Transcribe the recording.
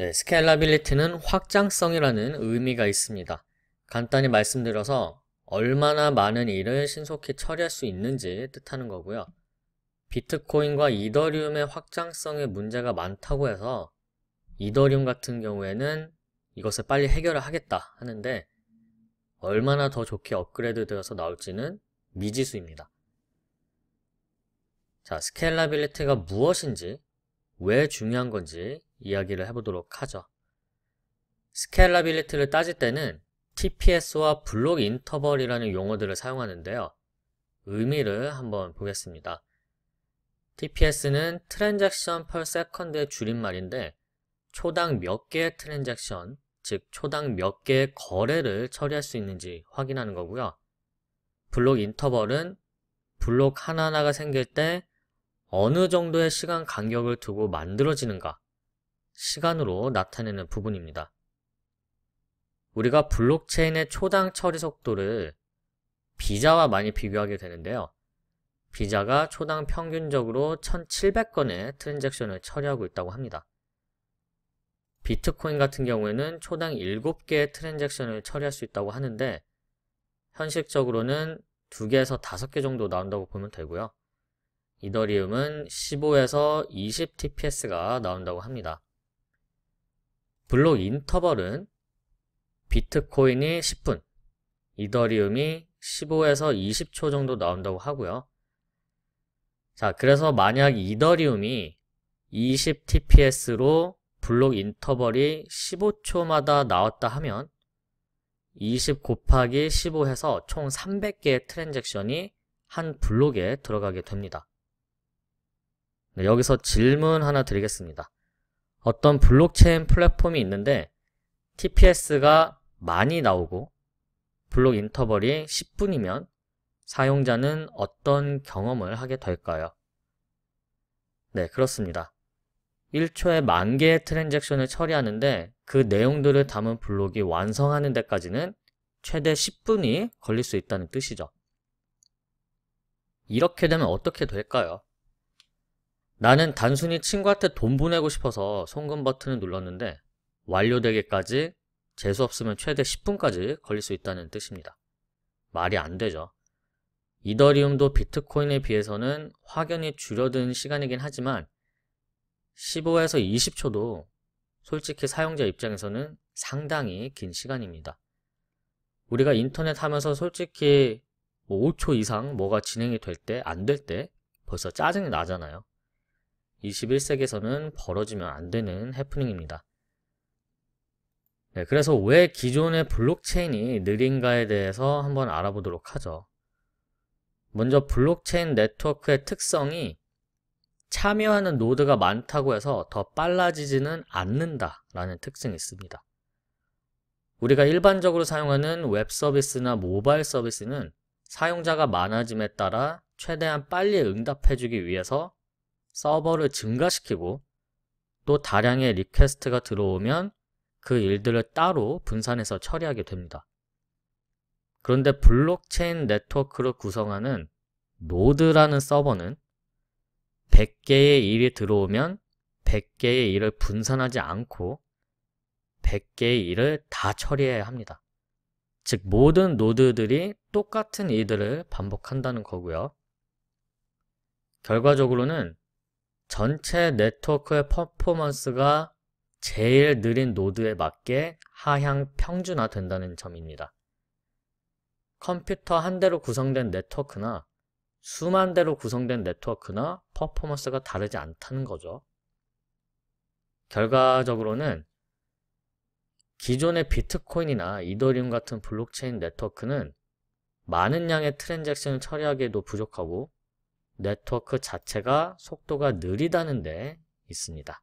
네, 스케일러빌리티는 확장성이라는 의미가 있습니다. 간단히 말씀드려서 얼마나 많은 일을 신속히 처리할 수 있는지 뜻하는 거고요. 비트코인과 이더리움의 확장성에 문제가 많다고 해서 이더리움 같은 경우에는 이것을 빨리 해결을 하겠다 하는데 얼마나 더 좋게 업그레이드 되어서 나올지는 미지수입니다. 자, 스케일러빌리티가 무엇인지, 왜 중요한 건지 이야기를 해보도록 하죠. 스케일러빌리티를 따질 때는 TPS와 블록 인터벌이라는 용어들을 사용하는데요. 의미를 한번 보겠습니다. TPS는 트랜잭션 per second의 줄임말인데 초당 몇 개의 트랜잭션, 즉 초당 몇 개의 거래를 처리할 수 있는지 확인하는 거고요. 블록 인터벌은 블록 하나하나가 생길 때 어느 정도의 시간 간격을 두고 만들어지는가 시간으로 나타내는 부분입니다. 우리가 블록체인의 초당 처리 속도를 비자와 많이 비교하게 되는데요. 비자가 초당 평균적으로 1700건의 트랜잭션을 처리하고 있다고 합니다. 비트코인 같은 경우에는 초당 7개의 트랜잭션을 처리할 수 있다고 하는데 현실적으로는 2개에서 5개 정도 나온다고 보면 되고요. 이더리움은 15에서 20 TPS가 나온다고 합니다. 블록 인터벌은 비트코인이 10분, 이더리움이 15에서 20초 정도 나온다고 하고요. 자, 그래서 만약 이더리움이 20tps로 블록 인터벌이 15초마다 나왔다 하면 20 곱하기 15 해서 총 300개의 트랜잭션이 한 블록에 들어가게 됩니다. 네, 여기서 질문 하나 드리겠습니다. 어떤 블록체인 플랫폼이 있는데 TPS가 많이 나오고 블록 인터벌이 10분이면 사용자는 어떤 경험을 하게 될까요? 네, 그렇습니다. 1초에 만 개의 트랜잭션을 처리하는데 그 내용들을 담은 블록이 완성하는 데까지는 최대 10분이 걸릴 수 있다는 뜻이죠. 이렇게 되면 어떻게 될까요? 나는 단순히 친구한테 돈 보내고 싶어서 송금 버튼을 눌렀는데 완료되기까지 재수 없으면 최대 10분까지 걸릴 수 있다는 뜻입니다. 말이 안 되죠. 이더리움도 비트코인에 비해서는 확연히 줄어든 시간이긴 하지만 15에서 20초도 솔직히 사용자 입장에서는 상당히 긴 시간입니다. 우리가 인터넷 하면서 솔직히 5초 뭐 이상 뭐가 진행이 될 때, 안 될 때 벌써 짜증이 나잖아요. 21세기에서는 벌어지면 안 되는 해프닝입니다. 네, 그래서 왜 기존의 블록체인이 느린가에 대해서 한번 알아보도록 하죠. 먼저 블록체인 네트워크의 특성이 참여하는 노드가 많다고 해서 더 빨라지지는 않는다라는 특징이 있습니다. 우리가 일반적으로 사용하는 웹 서비스나 모바일 서비스는 사용자가 많아짐에 따라 최대한 빨리 응답해주기 위해서 서버를 증가시키고 또 다량의 리퀘스트가 들어오면 그 일들을 따로 분산해서 처리하게 됩니다. 그런데 블록체인 네트워크를 구성하는 노드라는 서버는 100개의 일이 들어오면 100개의 일을 분산하지 않고 100개의 일을 다 처리해야 합니다. 즉 모든 노드들이 똑같은 일들을 반복한다는 거고요. 결과적으로는 전체 네트워크의 퍼포먼스가 제일 느린 노드에 맞게 하향 평준화 된다는 점입니다. 컴퓨터 한 대로 구성된 네트워크나 수만 대로 구성된 네트워크나 퍼포먼스가 다르지 않다는 거죠. 결과적으로는 기존의 비트코인이나 이더리움 같은 블록체인 네트워크는 많은 양의 트랜잭션을 처리하기에도 부족하고 네트워크 자체가 속도가 느리다는 데 있습니다.